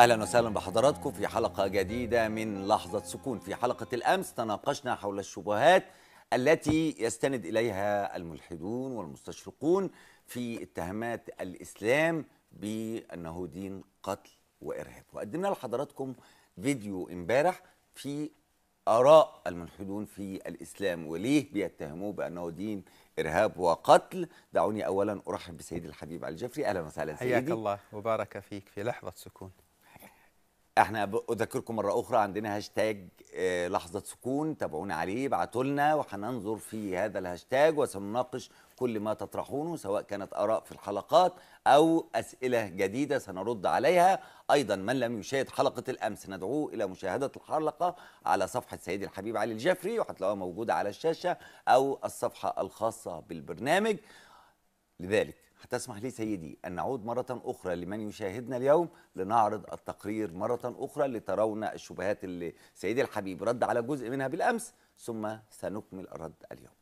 اهلا وسهلا بحضراتكم في حلقه جديده من لحظه سكون في حلقه الامس تناقشنا حول الشبهات التي يستند اليها الملحدون والمستشرقون في اتهامات الاسلام بانه دين قتل وارهاب وقدمنا لحضراتكم فيديو امبارح في اراء الملحدون في الاسلام وليه بيتهموه بانه دين ارهاب وقتل دعوني اولا ارحب بسيدي الحبيب علي الجفري اهلا وسهلا سيدي حياك الله وبارك فيك في لحظه سكون احنا اذكركم مره اخرى عندنا هاشتاج آه، لحظه سكون تابعونا عليه ابعتوا لنا وهننظر في هذا الهاشتاج وسنناقش كل ما تطرحونه سواء كانت اراء في الحلقات او اسئله جديده سنرد عليها ايضا من لم يشاهد حلقه الامس ندعوه الى مشاهده الحلقه على صفحه سيدي الحبيب علي الجفري وهتلاقوها موجوده على الشاشه او الصفحه الخاصه بالبرنامج لذلك هتسمح لي سيدي أن نعود مرة أخرى لمن يشاهدنا اليوم لنعرض التقرير مرة أخرى لترون الشبهات اللي سيدي الحبيب رد على جزء منها بالأمس ثم سنكمل الرد اليوم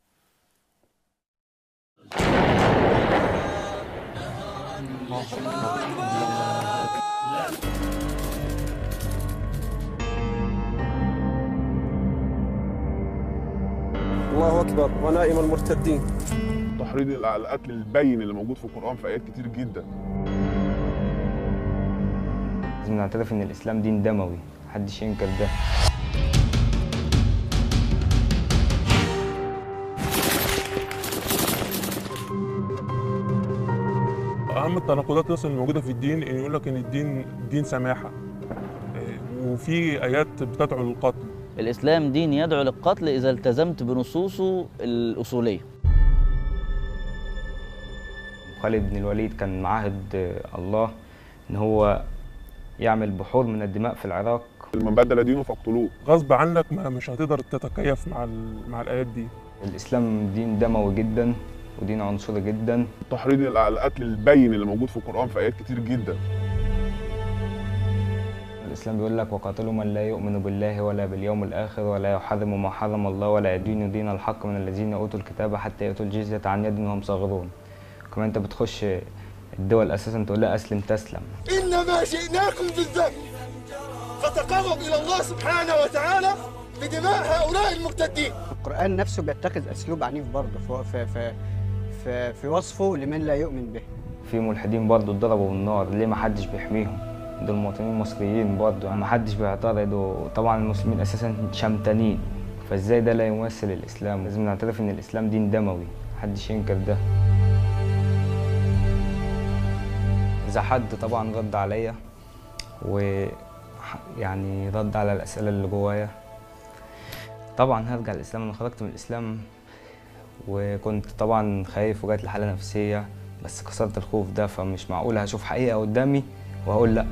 الله أكبر ونائم المرتدين تحريض القتل البين اللي موجود في القرآن في آيات كتير جدا لازم نعترف إن الإسلام دين دموي محدش ينكر ده اهم التناقضات اصلا الموجوده في الدين ان يقول لك ان الدين دين سماحه آه، وفي ايات بتدعو للقتل الاسلام دين يدعو للقتل اذا التزمت بنصوصه الاصوليه خالد بن الوليد كان معاهد الله ان هو يعمل بحور من الدماء في العراق من بدل دينه فاقتلوه غصب عنك ما مش هتقدر تتكيف مع مع الايات دي الاسلام دين دموي جدا ودين عنصري جدا تحريض القتل البين اللي موجود في القران في ايات كتير جدا الاسلام بيقول لك وقاتلوا من لا يؤمن بالله ولا باليوم الاخر ولا يحرم ما حرم الله ولا يدين دين الحق من الذين اوتوا الكتاب حتى يؤتوا الجزيه عن يد وهم صاغرون كمان انت بتخش الدول اساسا تقول لها اسلم تسلم انما جئناكم بالذنب فتقرب الى الله سبحانه وتعالى بدماء هؤلاء المرتدين القران نفسه بيتخذ اسلوب عنيف برضه في في في, في وصفه لمن لا يؤمن به في ملحدين برضه اتضربوا بالنار ليه ما حدش بيحميهم دول مواطنين مصريين برضه يعني ما حدش بيعترض وطبعا المسلمين اساسا شمتانين فازاي ده لا يمثل الاسلام لازم نعترف ان الاسلام دين دموي محدش ينكر ده إذا حد طبعا رد عليا ويعني رد على الأسئلة اللي جوايا طبعا هرجع الإسلام أنا خرجت من الإسلام وكنت طبعا خايف وجات لحاله نفسية بس كسرت الخوف ده فمش معقول هشوف حقيقة قدامي وهقول لأ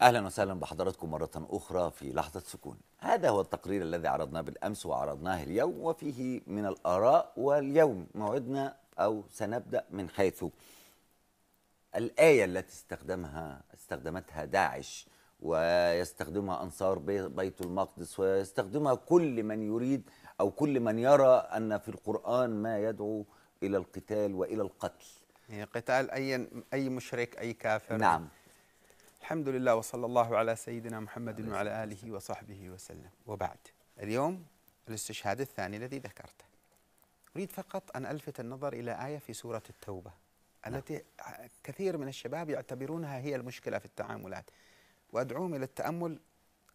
اهلا وسهلا بحضراتكم مره اخرى في لحظه سكون. هذا هو التقرير الذي عرضناه بالامس وعرضناه اليوم وفيه من الاراء واليوم موعدنا او سنبدا من حيث الايه التي استخدمها استخدمتها داعش ويستخدمها انصار بيت المقدس ويستخدمها كل من يريد او كل من يرى ان في القران ما يدعو الى القتال والى القتل. قتال اي اي مشرك اي كافر نعم الحمد لله وصلى الله على سيدنا محمد وعلى آله وصحبه وسلم وبعد اليوم الاستشهاد الثاني الذي ذكرته أريد فقط أن ألفت النظر إلى آية في سورة التوبة نعم. التي كثير من الشباب يعتبرونها هي المشكلة في التعاملات وأدعوهم إلى التأمل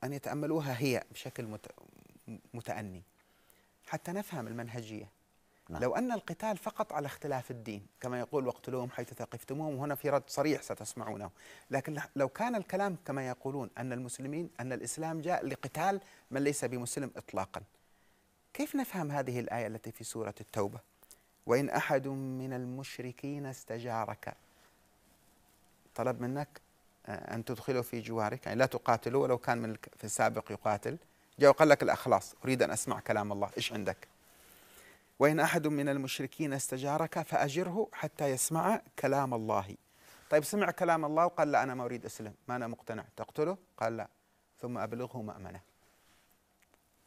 أن يتأملوها هي بشكل متأني حتى نفهم المنهجية نعم. لو أن القتال فقط على اختلاف الدين كما يقول واقتلوهم حيث ثقفتموهم وهنا في رد صريح ستسمعونه لكن لو كان الكلام كما يقولون أن المسلمين أن الإسلام جاء لقتال من ليس بمسلم إطلاقا كيف نفهم هذه الآية التي في سورة التوبة وإن أحد من المشركين استجارك طلب منك آه، أن تدخله في جوارك يعني لا تقاتله ولو كان من في السابق يقاتل جاء وقال لك الأخلاص أريد أن أسمع كلام الله إيش عندك وإن أحد من المشركين استجارك فأجره حتى يسمع كلام الله طيب سمع كلام الله وقال لا أنا ما أريد أسلم ما أنا مقتنع تقتله قال لا ثم أبلغه مأمنة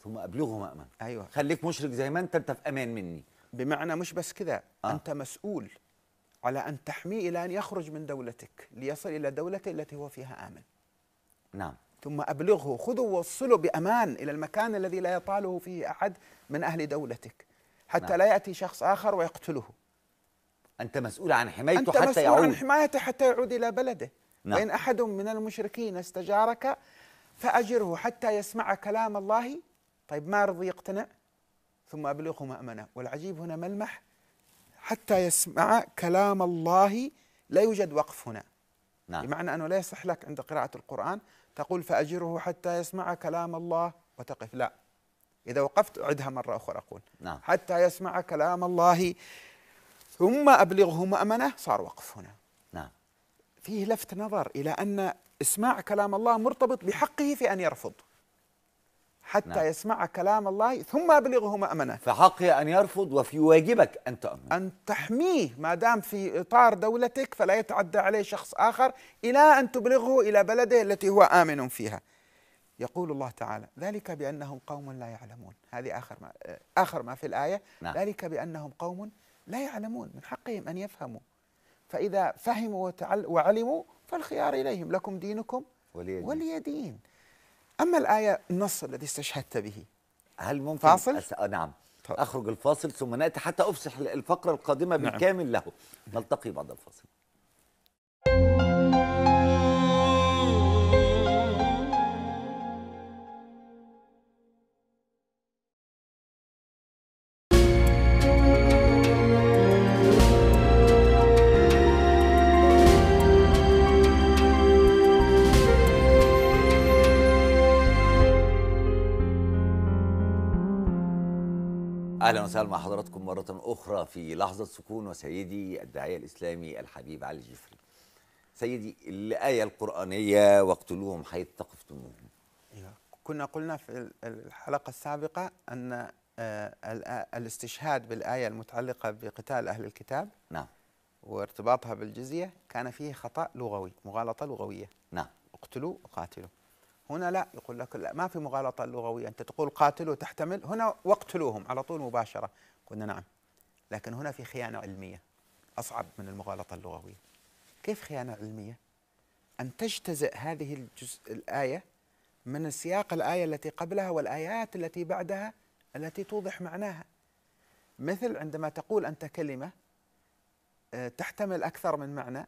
ثم أبلغه مأمنة أيوة خليك مشرك زي ما أنت أنت في أمان مني بمعنى مش بس كذا آه. أنت مسؤول على أن تحميه إلى أن يخرج من دولتك ليصل إلى دولته التي هو فيها آمن نعم ثم أبلغه خذوا ووصله بأمان إلى المكان الذي لا يطاله فيه أحد من أهل دولتك حتى نعم. لا يأتي شخص آخر ويقتله أنت مسؤول عن حمايته أنت حتى مسؤول يعود عن حمايته حتى يعود إلى بلده نعم. وإن أحد من المشركين استجارك فأجره حتى يسمع كلام الله طيب ما رضي يقتنع ثم أبلغه مأمنة والعجيب هنا ملمح حتى يسمع كلام الله لا يوجد وقف هنا نعم. بمعنى أنه لا يصح لك عند قراءة القرآن تقول فأجره حتى يسمع كلام الله وتقف لا إذا وقفت أعدها مرة أخرى أقول نعم. حتى يسمع كلام الله ثم أبلغه مأمنة صار وقف هنا نعم. فيه لفت نظر إلى أن إسماع كلام الله مرتبط بحقه في أن يرفض حتى نعم. يسمع كلام الله ثم أبلغه مأمنة فحقه أن يرفض وفي واجبك أن تأمن أن تحميه ما دام في إطار دولتك فلا يتعدى عليه شخص آخر إلى أن تبلغه إلى بلده التي هو آمن فيها يقول الله تعالى ذلك بأنهم قوم لا يعلمون هذه آخر ما, آخر ما في الآية نعم. ذلك بأنهم قوم لا يعلمون من حقهم أن يفهموا فإذا فهموا وعلموا فالخيار إليهم لكم دينكم ولي دين, ولي دين. أما الآية النص الذي استشهدت به هل ممكن فاصل؟ آه، نعم أخرج الفاصل ثم نأتي حتى أفسح الفقرة القادمة نعم. بالكامل نعم. له نلتقي بعد الفاصل اهلا وسهلا مع حضراتكم مره اخرى في لحظه سكون وسيدي الداعيه الاسلامي الحبيب علي الجفري. سيدي الايه القرانيه واقتلوهم حيث ثقفتموهم. إيوه. كنا قلنا في الحلقه السابقه ان آه، آه، الاستشهاد بالايه المتعلقه بقتال اهل الكتاب نعم وارتباطها بالجزيه كان فيه خطا لغوي مغالطه لغويه نعم اقتلوا وقاتلوا هنا لا يقول لك لا ما في مغالطة لغوية أنت تقول قاتلوا تحتمل هنا واقتلوهم على طول مباشرة قلنا نعم لكن هنا في خيانة علمية أصعب من المغالطة اللغوية كيف خيانة علمية؟ أن تجتزئ هذه الجزء الآية من سياق الآية التي قبلها والآيات التي بعدها التي توضح معناها مثل عندما تقول أنت كلمة آه، تحتمل أكثر من معنى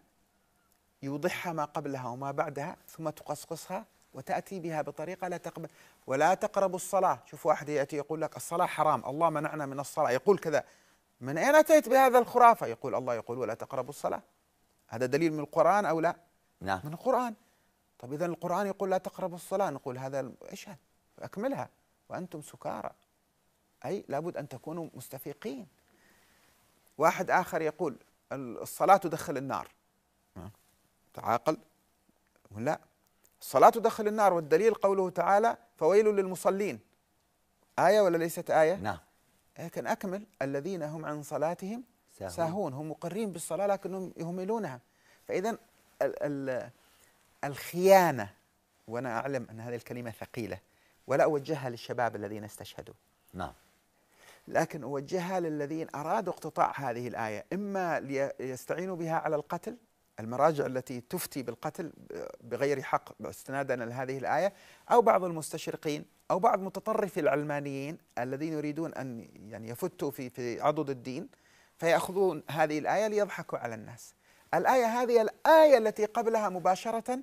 يوضحها ما قبلها وما بعدها ثم تقصقصها وتأتي بها بطريقة لا تقبل ولا تقربوا الصلاة شوف واحد يأتي يقول لك الصلاة حرام الله منعنا من الصلاة يقول كذا من أين أتيت بهذا الخرافة يقول الله يقول ولا تقربوا الصلاة هذا دليل من القرآن أو لا نعم من القرآن طب إذا القرآن يقول لا تقربوا الصلاة نقول هذا إيش أكملها وأنتم سكارى أي لابد أن تكونوا مستفيقين واحد آخر يقول الصلاة تدخل النار نعم. تعاقل لا الصلاة تدخل النار والدليل قوله تعالى فويل للمصلين آية ولا ليست آية؟ نعم لكن أكمل الذين هم عن صلاتهم ساهون, ساهون هم مقرين بالصلاة لكنهم يهملونها فإذا الخيانة وأنا أعلم أن هذه الكلمة ثقيلة ولا أوجهها للشباب الذين استشهدوا نعم لكن أوجهها للذين أرادوا اقتطاع هذه الآية إما ليستعينوا بها على القتل المراجع التي تفتي بالقتل بغير حق استنادا لهذه الآية أو بعض المستشرقين أو بعض متطرفي العلمانيين الذين يريدون أن يعني يفتوا في في عضد الدين فيأخذون هذه الآية ليضحكوا على الناس الآية هذه الآية التي قبلها مباشرة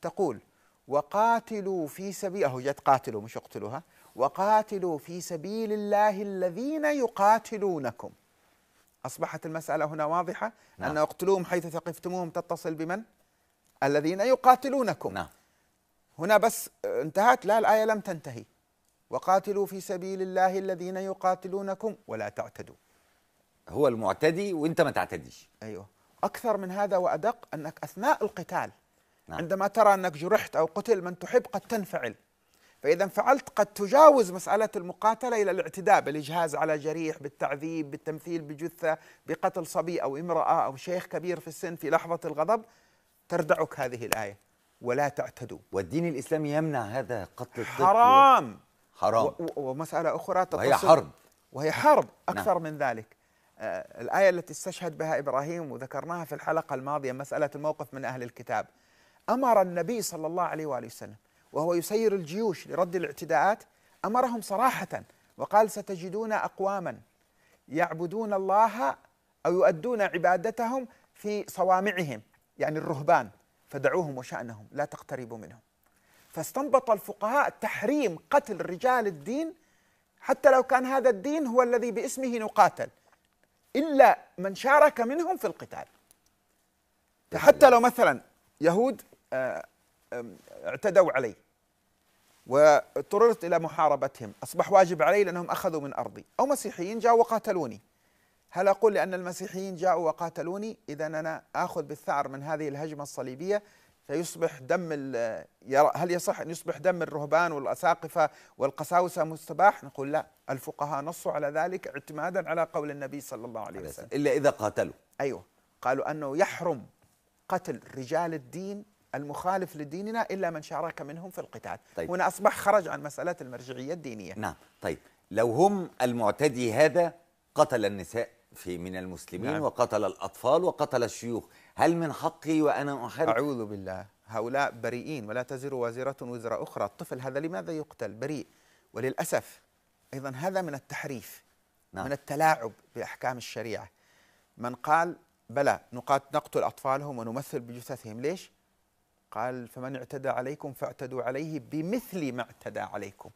تقول وقاتلوا في سبيل أو جت قاتلوا مش اقتلوها وقاتلوا في سبيل الله الذين يقاتلونكم أصبحت المسألة هنا واضحة نعم. أن اقتلوهم حيث ثقفتموهم تتصل بمن؟ الذين يقاتلونكم نعم. هنا بس انتهت لا الآية لم تنتهي وقاتلوا في سبيل الله الذين يقاتلونكم ولا تعتدوا هو المعتدي وانت ما تعتديش ايوه اكثر من هذا وادق انك اثناء القتال نعم. عندما ترى انك جرحت او قتل من تحب قد تنفعل فإذا فعلت قد تجاوز مسألة المقاتلة إلى الاعتداء بالإجهاز على جريح بالتعذيب بالتمثيل بجثة بقتل صبي أو امرأة أو شيخ كبير في السن في لحظة الغضب تردعك هذه الآية ولا تعتدوا والدين الإسلامي يمنع هذا قتل الطفل حرام حرام و- ومسألة أخرى وهي حرب وهي حرب نعم. أكثر نعم. من ذلك آه الآية التي استشهد بها إبراهيم وذكرناها في الحلقة الماضية مسألة الموقف من أهل الكتاب أمر النبي صلى الله عليه وآله وسلم وهو يسير الجيوش لرد الاعتداءات امرهم صراحه وقال ستجدون اقواما يعبدون الله او يؤدون عبادتهم في صوامعهم يعني الرهبان فدعوهم وشانهم لا تقتربوا منهم فاستنبط الفقهاء تحريم قتل رجال الدين حتى لو كان هذا الدين هو الذي باسمه نقاتل الا من شارك منهم في القتال حتى لو مثلا يهود آه، اعتدوا عليه واضطررت إلى محاربتهم أصبح واجب علي لأنهم أخذوا من أرضي أو مسيحيين جاءوا وقاتلوني هل أقول لأن المسيحيين جاءوا وقاتلوني إذا أنا آخذ بالثأر من هذه الهجمة الصليبية فيصبح دم هل يصح أن يصبح دم الرهبان والأساقفة والقساوسة مستباح نقول لا الفقهاء نصوا على ذلك اعتمادا على قول النبي صلى الله عليه وسلم إلا إذا قاتلوا أيوه قالوا أنه يحرم قتل رجال الدين المخالف لديننا إلا من شارك منهم في القتال طيب. هنا أصبح خرج عن مسألة المرجعية الدينية نعم طيب لو هم المعتدي هذا قتل النساء في من المسلمين نعم. وقتل الأطفال وقتل الشيوخ هل من حقي وأنا أحارب أعوذ بالله هؤلاء بريئين ولا تزر وازرة وزر أخرى الطفل هذا لماذا يقتل بريء وللأسف أيضا هذا من التحريف نعم. من التلاعب بأحكام الشريعة من قال بلى نقاتل أطفالهم ونمثل بجثثهم ليش؟ قال فمن اعتدى عليكم فاعتدوا عليه بمثل ما اعتدى عليكم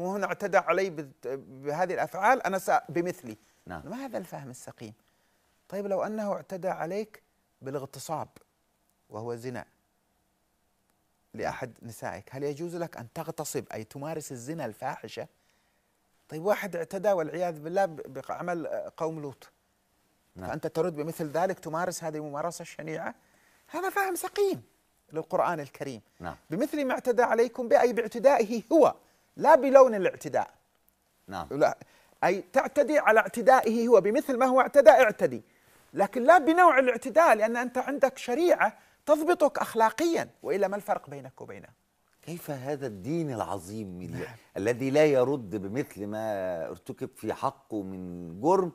هو هنا اعتدى علي بهذه الافعال انا بمثلي نعم. ما هذا الفهم السقيم طيب لو انه اعتدى عليك بالاغتصاب وهو زنا لاحد نسائك هل يجوز لك ان تغتصب اي تمارس الزنا الفاحشه طيب واحد اعتدى والعياذ بالله بعمل قوم لوط نعم. فانت ترد بمثل ذلك تمارس هذه الممارسه الشنيعه هذا فهم سقيم للقرآن الكريم نعم. بمثل ما اعتدى عليكم بأي باعتدائه هو لا بلون الاعتداء نعم لا أي تعتدي على اعتدائه هو بمثل ما هو اعتدى اعتدي لكن لا بنوع الاعتداء لأن أنت عندك شريعة تضبطك أخلاقيا وإلا ما الفرق بينك وبينه كيف هذا الدين العظيم نعم. الذي لا يرد بمثل ما ارتكب في حقه من جرم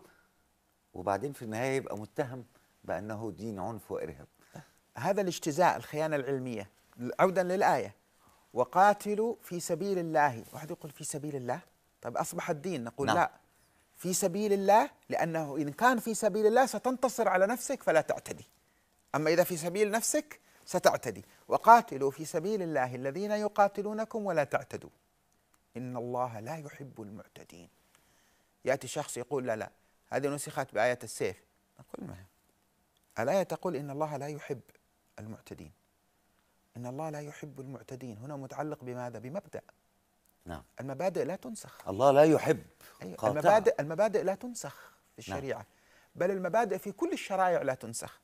وبعدين في النهاية يبقى متهم بأنه دين عنف وإرهاب هذا الاجتزاء الخيانة العلمية عودا للآية وقاتلوا في سبيل الله واحد يقول في سبيل الله طيب أصبح الدين نقول نعم. لا في سبيل الله لأنه إن كان في سبيل الله ستنتصر على نفسك فلا تعتدي أما إذا في سبيل نفسك ستعتدي وقاتلوا في سبيل الله الذين يقاتلونكم ولا تعتدوا إن الله لا يحب المعتدين يأتي شخص يقول لا لا هذه نسخت بآية السيف نقول ما الآية تقول إن الله لا يحب المعتدين إن الله لا يحب المعتدين هنا متعلق بماذا؟ بمبدأ نعم المبادئ لا تنسخ الله لا يحب أيوة قاطع. المبادئ المبادئ لا تنسخ في نعم. الشريعة نعم. بل المبادئ في كل الشرائع لا تنسخ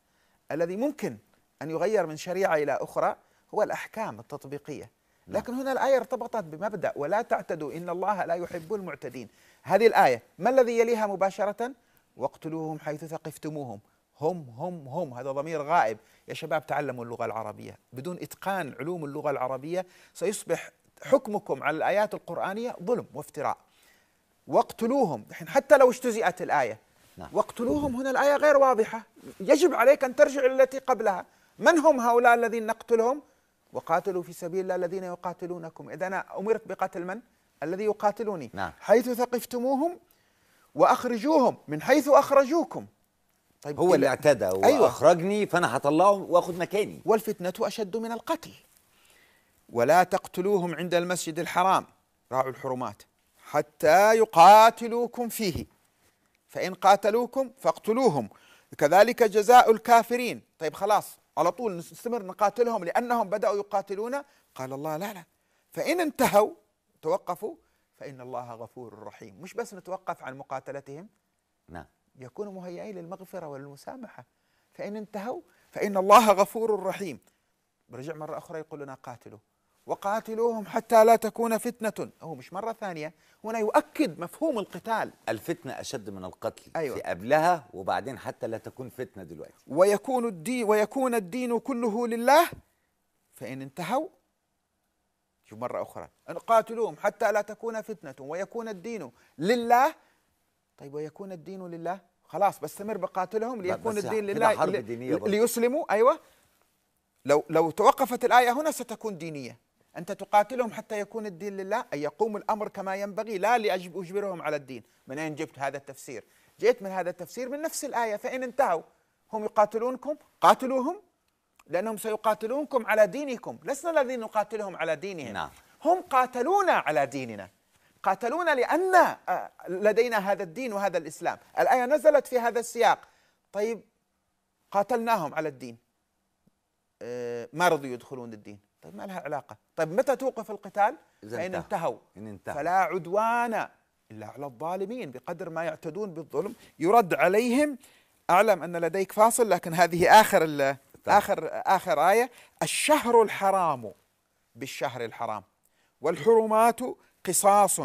الذي ممكن أن يغير من شريعة إلى أخرى هو الأحكام التطبيقية نعم. لكن هنا الآية ارتبطت بمبدأ ولا تعتدوا إن الله لا يحب المعتدين هذه الآية ما الذي يليها مباشرة واقتلوهم حيث ثقفتموهم هم هم هم هذا ضمير غائب يا شباب تعلموا اللغة العربية بدون إتقان علوم اللغة العربية سيصبح حكمكم على الآيات القرآنية ظلم وافتراء واقتلوهم حتى لو اجتزئت الآية نعم. واقتلوهم هنا الآية غير واضحة يجب عليك أن ترجع التي قبلها من هم هؤلاء الذين نقتلهم وقاتلوا في سبيل الله الذين يقاتلونكم إذا أنا أمرت بقتل من؟ الذي يقاتلوني نعم. حيث ثقفتموهم وأخرجوهم من حيث أخرجوكم طيب هو اللي اعتدى أيوة. واخرجني فانا هطلعه واخد مكاني والفتنه اشد من القتل ولا تقتلوهم عند المسجد الحرام راعوا الحرمات حتى يقاتلوكم فيه فان قاتلوكم فاقتلوهم كذلك جزاء الكافرين طيب خلاص على طول نستمر نقاتلهم لانهم بداوا يقاتلونا قال الله لا لا فان انتهوا توقفوا فان الله غفور رحيم مش بس نتوقف عن مقاتلتهم نعم يكونوا مهيئين للمغفرة والمسامحة فإن انتهوا فإن الله غفور رحيم برجع مرة أخرى يقول لنا قاتلوا وقاتلوهم حتى لا تكون فتنة هو مش مرة ثانية هنا يؤكد مفهوم القتال الفتنة أشد من القتل أيوة. في قبلها وبعدين حتى لا تكون فتنة دلوقتي ويكون الدين, ويكون الدين كله لله فإن انتهوا شوف مرة أخرى قاتلوهم حتى لا تكون فتنة ويكون الدين لله طيب ويكون الدين لله خلاص بستمر بقاتلهم ليكون الدين لله حرب دينية ليسلموا أيوة لو لو توقفت الآية هنا ستكون دينية أنت تقاتلهم حتى يكون الدين لله أي يقوم الأمر كما ينبغي لا لأجبرهم على الدين من أين جبت هذا التفسير جئت من هذا التفسير من نفس الآية فإن انتهوا هم يقاتلونكم قاتلوهم لأنهم سيقاتلونكم على دينكم لسنا الذين نقاتلهم على دينهم نعم. هم قاتلونا على ديننا قاتلونا لأن آه، لدينا هذا الدين وهذا الإسلام الآية نزلت في هذا السياق طيب قاتلناهم على الدين آه، ما رضوا يدخلون الدين طيب ما لها علاقة طيب متى توقف القتال فإن انتهوا. إن انتهوا فلا عدوان إلا على الظالمين بقدر ما يعتدون بالظلم يرد عليهم أعلم أن لديك فاصل لكن هذه آخر طيب. آخر آخر آية الشهر الحرام بالشهر الحرام والحرمات قصاص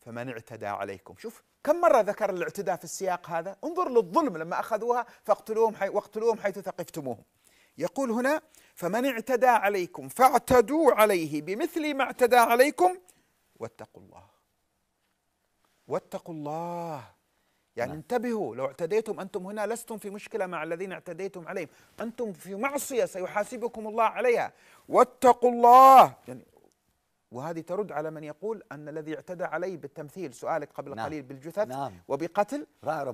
فمن اعتدى عليكم شوف كم مرة ذكر الاعتداء في السياق هذا انظر للظلم لما أخذوها فاقتلوهم حي... واقتلوهم حيث ثقفتموهم يقول هنا فمن اعتدى عليكم فاعتدوا عليه بمثل ما اعتدى عليكم واتقوا الله واتقوا الله يعني نعم. انتبهوا لو اعتديتم أنتم هنا لستم في مشكلة مع الذين اعتديتم عليهم أنتم في معصية سيحاسبكم الله عليها واتقوا الله يعني وهذه ترد على من يقول أن الذي اعتدى علي بالتمثيل سؤالك قبل نعم قليل بالجثث نعم وبقتل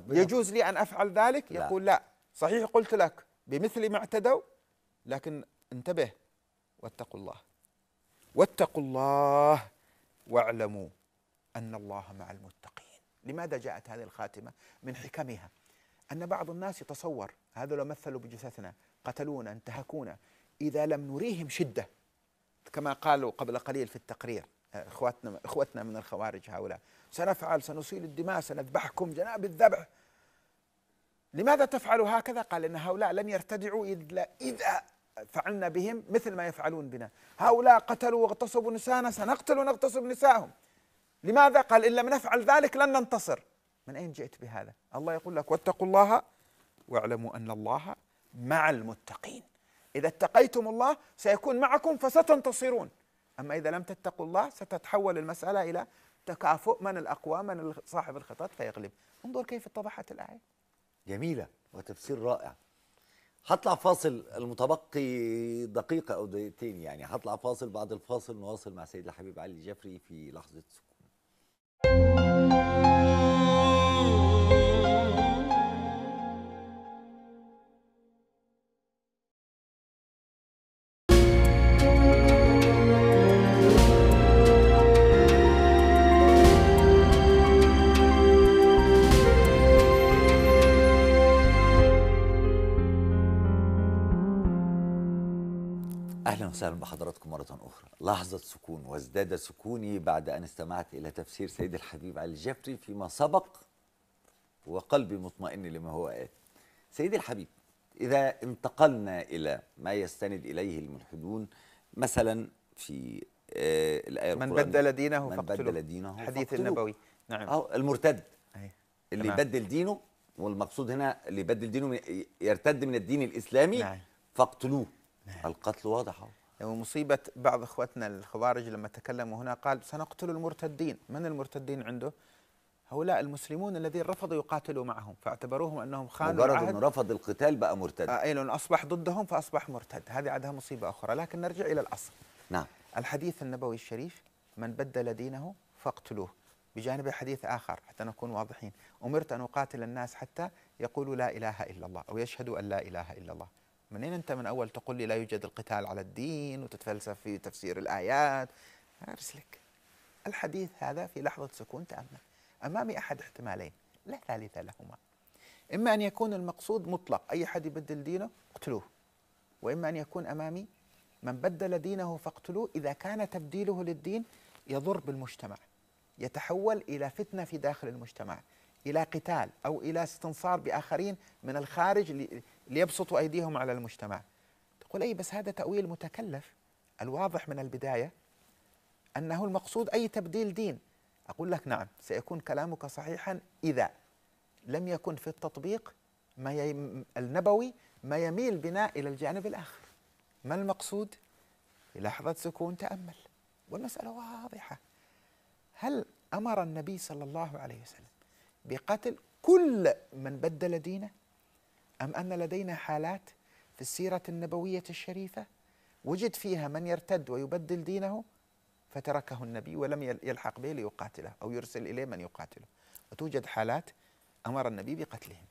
يجوز لي أن أفعل ذلك لا يقول لا صحيح قلت لك بمثل ما اعتدوا لكن انتبه واتقوا الله واتقوا الله واعلموا أن الله مع المتقين لماذا جاءت هذه الخاتمة من حكمها أن بعض الناس يتصور هذا لو مثلوا بجثثنا قتلونا انتهكونا إذا لم نريهم شدة كما قالوا قبل قليل في التقرير آه، اخواتنا اخوتنا من الخوارج هؤلاء سنفعل سنسيل الدماء سنذبحكم جناب الذبح لماذا تفعلوا هكذا؟ قال ان هؤلاء لن يرتدعوا الا اذا فعلنا بهم مثل ما يفعلون بنا، هؤلاء قتلوا واغتصبوا نسانا سنقتل ونغتصب نسائهم. لماذا؟ قال ان لم نفعل ذلك لن ننتصر. من اين جئت بهذا؟ الله يقول لك واتقوا الله واعلموا ان الله مع المتقين. إذا اتقيتم الله سيكون معكم فستنتصرون أما إذا لم تتقوا الله ستتحول المسألة إلى تكافؤ من الأقوى من صاحب الخطط فيغلب انظر كيف اتضحت الآية جميلة وتفسير رائع هطلع فاصل المتبقي دقيقة أو دقيقتين يعني هطلع فاصل بعد الفاصل نواصل مع سيد الحبيب علي جفري في لحظة سكون وسهلا بحضراتكم مرة أخرى لحظة سكون وازداد سكوني بعد أن استمعت إلى تفسير سيد الحبيب علي الجفري فيما سبق وقلبي مطمئن لما هو آت سيد الحبيب إذا انتقلنا إلى ما يستند إليه الملحدون مثلا في آه الآية من بدل دينه من بدل دينه الحديث النبوي نعم أو المرتد أيه. اللي نعم. بدل دينه والمقصود هنا اللي بدل دينه يرتد من الدين الإسلامي نعم. فاقتلوه نعم. القتل واضح اهو ومصيبة يعني بعض إخوتنا الخوارج لما تكلموا هنا قال سنقتل المرتدين من المرتدين عنده؟ هؤلاء المسلمون الذين رفضوا يقاتلوا معهم فاعتبروهم انهم خانوا مجرد انه رفض القتال بقى مرتد آه، اي لانه اصبح ضدهم فاصبح مرتد هذه عندها مصيبه اخرى لكن نرجع الى الاصل نعم الحديث النبوي الشريف من بدل دينه فاقتلوه بجانب حديث اخر حتى نكون واضحين امرت ان اقاتل الناس حتى يقولوا لا اله الا الله او يشهدوا ان لا اله الا الله منين انت من اول تقول لي لا يوجد القتال على الدين وتتفلسف في تفسير الايات ارسلك الحديث هذا في لحظه سكون تامه امامي احد احتمالين لا ثالث لهما اما ان يكون المقصود مطلق اي حد يبدل دينه اقتلوه واما ان يكون امامي من بدل دينه فاقتلوه اذا كان تبديله للدين يضر بالمجتمع يتحول الى فتنه في داخل المجتمع الى قتال او الى استنصار باخرين من الخارج ليبسطوا أيديهم على المجتمع تقول أي بس هذا تأويل متكلف الواضح من البداية أنه المقصود أي تبديل دين أقول لك نعم سيكون كلامك صحيحا إذا لم يكن في التطبيق ما النبوي ما يميل بنا إلى الجانب الآخر ما المقصود؟ في لحظة سكون تأمل والمسألة واضحة هل أمر النبي صلى الله عليه وسلم بقتل كل من بدل دينه أم أن لدينا حالات في السيرة النبوية الشريفة وجد فيها من يرتد ويبدل دينه فتركه النبي ولم يلحق به ليقاتله أو يرسل إليه من يقاتله وتوجد حالات أمر النبي بقتلهم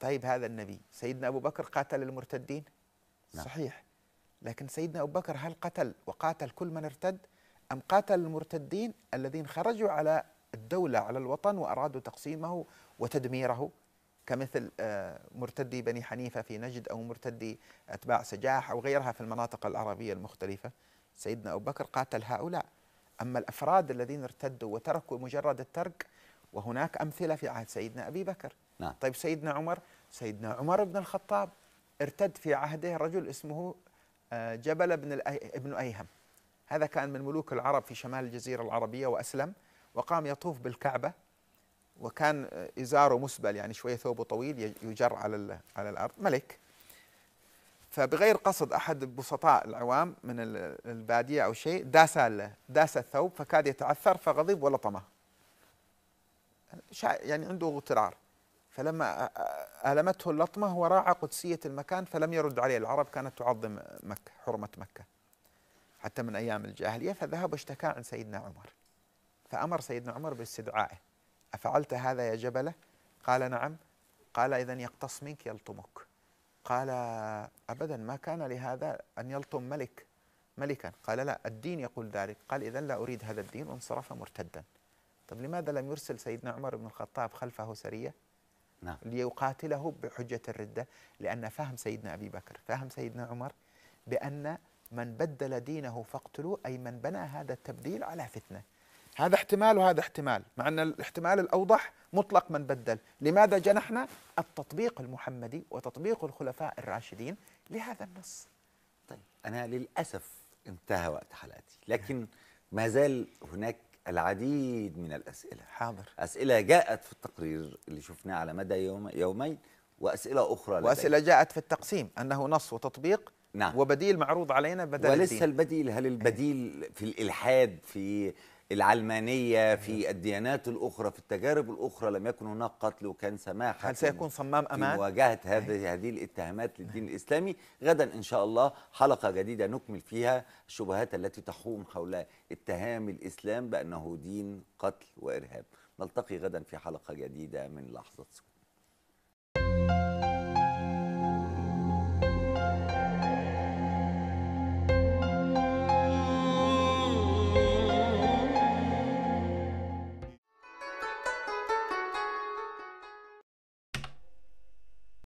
طيب هذا النبي سيدنا أبو بكر قاتل المرتدين نعم. صحيح لكن سيدنا أبو بكر هل قتل وقاتل كل من ارتد أم قاتل المرتدين الذين خرجوا على الدولة على الوطن وأرادوا تقسيمه وتدميره كمثل آه، مرتدي بني حنيفة في نجد أو مرتدي أتباع سجاح أو غيرها في المناطق العربية المختلفة سيدنا أبو بكر قاتل هؤلاء أما الأفراد الذين ارتدوا وتركوا مجرد الترك وهناك أمثلة في عهد سيدنا أبي بكر نعم. طيب سيدنا عمر سيدنا عمر بن الخطاب ارتد في عهده رجل اسمه آه، جبل بن ابن أيهم هذا كان من ملوك العرب في شمال الجزيرة العربية وأسلم وقام يطوف بالكعبة وكان ازاره مسبل يعني شويه ثوبه طويل يجر على على الارض ملك فبغير قصد احد البسطاء العوام من الباديه او شيء داس داس الثوب فكاد يتعثر فغضب ولطمه يعني عنده اغترار فلما ألمته اللطمة هو راعى قدسية المكان فلم يرد عليه العرب كانت تعظم مكة حرمة مكة حتى من أيام الجاهلية فذهب واشتكى عن سيدنا عمر فأمر سيدنا عمر باستدعائه أفعلت هذا يا جبلة قال نعم قال إذا يقتص منك يلطمك قال أبدا ما كان لهذا أن يلطم ملك ملكا قال لا الدين يقول ذلك قال إذا لا أريد هذا الدين وانصرف مرتدا طب لماذا لم يرسل سيدنا عمر بن الخطاب خلفه سرية نعم. ليقاتله بحجة الردة لأن فهم سيدنا أبي بكر فهم سيدنا عمر بأن من بدل دينه فاقتلوه أي من بنى هذا التبديل على فتنة هذا احتمال وهذا احتمال مع أن الاحتمال الأوضح مطلق من بدل لماذا جنحنا التطبيق المحمدي وتطبيق الخلفاء الراشدين لهذا النص طيب أنا للأسف انتهى وقت حلقتي لكن ما زال هناك العديد من الأسئلة حاضر أسئلة جاءت في التقرير اللي شفناه على مدى يوم يومين وأسئلة أخرى وأسئلة لدي. جاءت في التقسيم أنه نص وتطبيق نعم وبديل معروض علينا بدل ولسه الدين. البديل هل البديل في الإلحاد في العلمانية في الديانات الأخرى في التجارب الأخرى لم يكن هناك قتل وكان سماحة هل سيكون صمام أمان؟ في مواجهة هذه إيه. هذه الاتهامات إيه. للدين الإسلامي غدا إن شاء الله حلقة جديدة نكمل فيها الشبهات التي تحوم حول اتهام الإسلام بأنه دين قتل وإرهاب نلتقي غدا في حلقة جديدة من لحظة سكوت